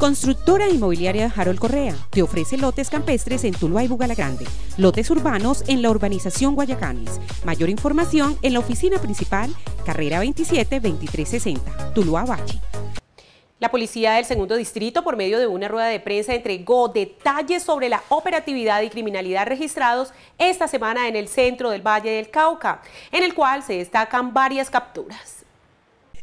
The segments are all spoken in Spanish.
Constructora Inmobiliaria Harold Correa te ofrece lotes campestres en Tuluá y Bugalagrande, lotes urbanos en la urbanización Guayacanes. Mayor información en la oficina principal, carrera 27 2360, Tuluá Bachi. La policía del segundo distrito, por medio de una rueda de prensa, entregó detalles sobre la operatividad y criminalidad registrados esta semana en el centro del Valle del Cauca, en el cual se destacan varias capturas.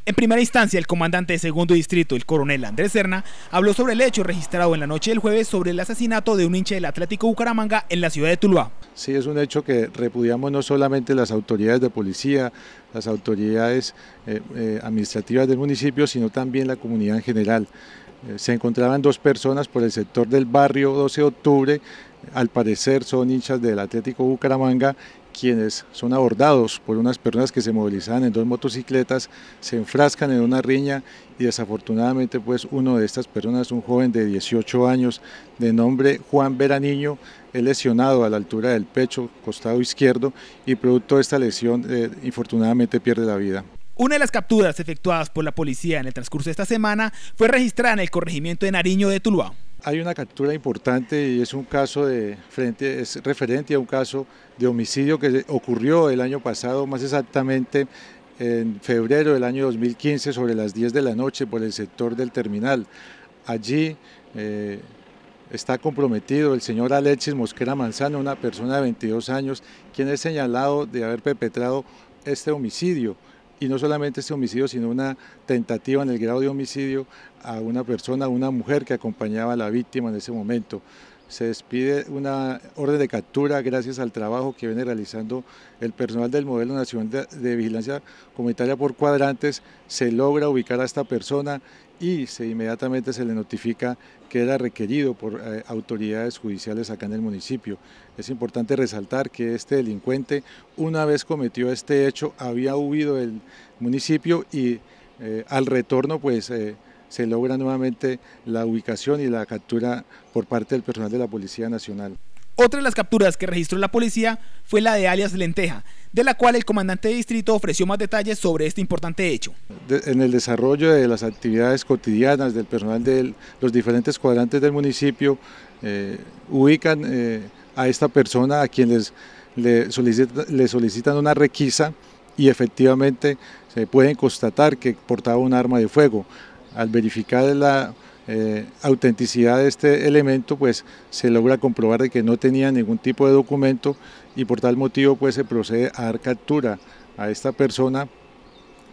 En primera instancia, el comandante de segundo distrito, el coronel Andrés Serna, habló sobre el hecho registrado en la noche del jueves sobre el asesinato de un hincha del Atlético Bucaramanga en la ciudad de Tuluá. Sí, es un hecho que repudiamos no solamente las autoridades de policía, las autoridades eh, eh, administrativas del municipio, sino también la comunidad en general. Eh, se encontraban dos personas por el sector del barrio 12 de octubre, al parecer son hinchas del Atlético Bucaramanga quienes son abordados por unas personas que se movilizaban en dos motocicletas, se enfrascan en una riña y desafortunadamente pues uno de estas personas, un joven de 18 años de nombre Juan Veraniño, es lesionado a la altura del pecho, costado izquierdo y producto de esta lesión eh, infortunadamente pierde la vida. Una de las capturas efectuadas por la policía en el transcurso de esta semana fue registrada en el corregimiento de Nariño de Tuluá. Hay una captura importante y es un caso de frente, es referente a un caso de homicidio que ocurrió el año pasado, más exactamente en febrero del año 2015 sobre las 10 de la noche por el sector del terminal. Allí eh, está comprometido el señor Alexis Mosquera Manzano, una persona de 22 años, quien es señalado de haber perpetrado este homicidio y no solamente ese homicidio, sino una tentativa en el grado de homicidio a una persona, a una mujer que acompañaba a la víctima en ese momento se despide una orden de captura gracias al trabajo que viene realizando el personal del Modelo Nacional de, Vigilancia Comunitaria por cuadrantes. Se logra ubicar a esta persona y se inmediatamente se le notifica que era requerido por eh, autoridades judiciales acá en el municipio. Es importante resaltar que este delincuente, una vez cometió este hecho, había huido del municipio y eh, al retorno pues... Eh, se logra nuevamente la ubicación y la captura por parte del personal de la Policía Nacional. Otra de las capturas que registró la policía fue la de alias Lenteja, de la cual el comandante de distrito ofreció más detalles sobre este importante hecho. en el desarrollo de las actividades cotidianas del personal de los diferentes cuadrantes del municipio, eh, ubican eh, a esta persona a quienes le solicitan una requisa y efectivamente se pueden constatar que portaba un arma de fuego al verificar la eh, autenticidad de este elemento, pues se logra comprobar de que no tenía ningún tipo de documento y por tal motivo pues se procede a dar captura a esta persona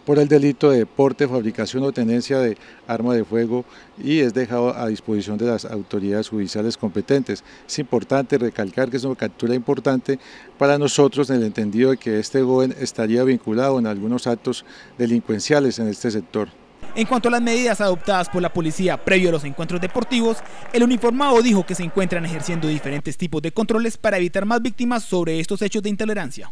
por el delito de porte, fabricación o tenencia de arma de fuego y es dejado a disposición de las autoridades judiciales competentes. Es importante recalcar que es una captura importante para nosotros en el entendido de que este joven estaría vinculado en algunos actos delincuenciales en este sector. En cuanto a las medidas adoptadas por la policía previo a los encuentros deportivos, el uniformado dijo que se encuentran ejerciendo diferentes tipos de controles para evitar más víctimas sobre estos hechos de intolerancia.